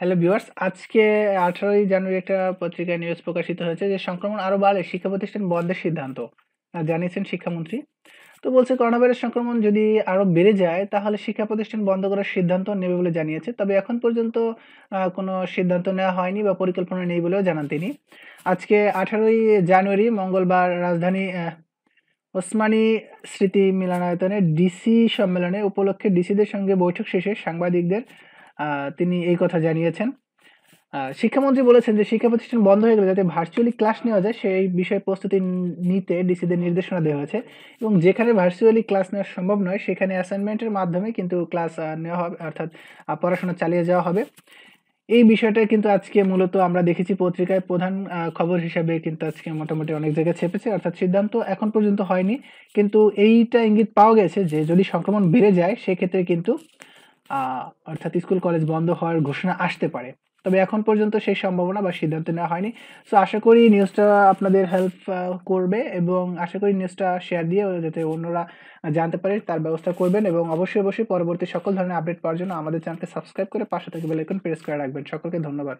hello viewers আজকে আঠারোই জানুয়ারি একটা পত্রিকায় নিউজ প্রকাশিত হয়েছে যে সংক্রমণ আরও বাড়লে শিক্ষা প্রতিষ্ঠান বন্ধের সিদ্ধান্ত জানিয়েছেন শিক্ষামন্ত্রী তো বলছে করোনা ভাইরাস সংক্রমণ যদি আরও বেড়ে যায় তাহলে শিক্ষা প্রতিষ্ঠান বন্ধ করার সিদ্ধান্ত নেবে বলে জানিয়েছে তবে এখন পর্যন্ত কোনো সিদ্ধান্ত নেওয়া হয়নি বা পরিকল্পনা নেই বলেও জানান তিনি আজকে আঠারোই জানুয়ারি মঙ্গলবার রাজধানী ওসমানী স্মৃতি মিলনায়তনে ডিসি সম্মেলনে উপলক্ষে ডিসিদের সঙ্গে বৈঠক শেষে সাংবাদিকদের তিনি এই কথা জানিয়েছেন শিক্ষামন্ত্রী বলেছেন যে শিক্ষা প্রতিষ্ঠান বন্ধ হয়ে গেলে যাতে ভার্চুয়ালি ক্লাস নেওয়া যায় সেই বিষয়ে প্রস্তুতি নিতে ডিসিদের নির্দেশনা দেওয়া হয়েছে এবং যেখানে ভার্চুয়ালি ক্লাস নেওয়া সম্ভব নয় সেখানে অ্যাসাইনমেন্টের মাধ্যমে কিন্তু ক্লাস নেওয়া হবে অর্থাৎ পড়াশোনা চালিয়ে যাওয়া হবে এই বিষয়টা কিন্তু আজকে মূলত আমরা দেখেছি পত্রিকায় প্রধান খবর হিসাবে কিন্তু আজকে মোটামুটি অনেক জায়গায় ছেপেছে অর্থাৎ সিদ্ধান্ত এখন পর্যন্ত হয়নি কিন্তু এইটা ইঙ্গিত পাওয়া গেছে যে যদি সংক্রমণ বেড়ে যায় সেক্ষেত্রে কিন্তু অর্থাৎ স্কুল কলেজ বন্ধ হওয়ার ঘোষণা আসতে পারে তবে এখন পর্যন্ত সেই সম্ভাবনা বা সিদ্ধান্ত নেওয়া হয়নি সো আশা করি নিউজটা আপনাদের হেল্প করবে এবং আশা করি নিউজটা শেয়ার দিয়ে যাতে অন্যরা জানতে পারে তার ব্যবস্থা করবেন এবং অবশ্যই অবশ্যই পরবর্তী সকল ধরনের আপডেট পাওয়ার জন্য আমাদের চ্যানেলকে সাবস্ক্রাইব করে পাশে থেকে বেলাইকন প্রেস করে রাখবেন সকলকে ধন্যবাদ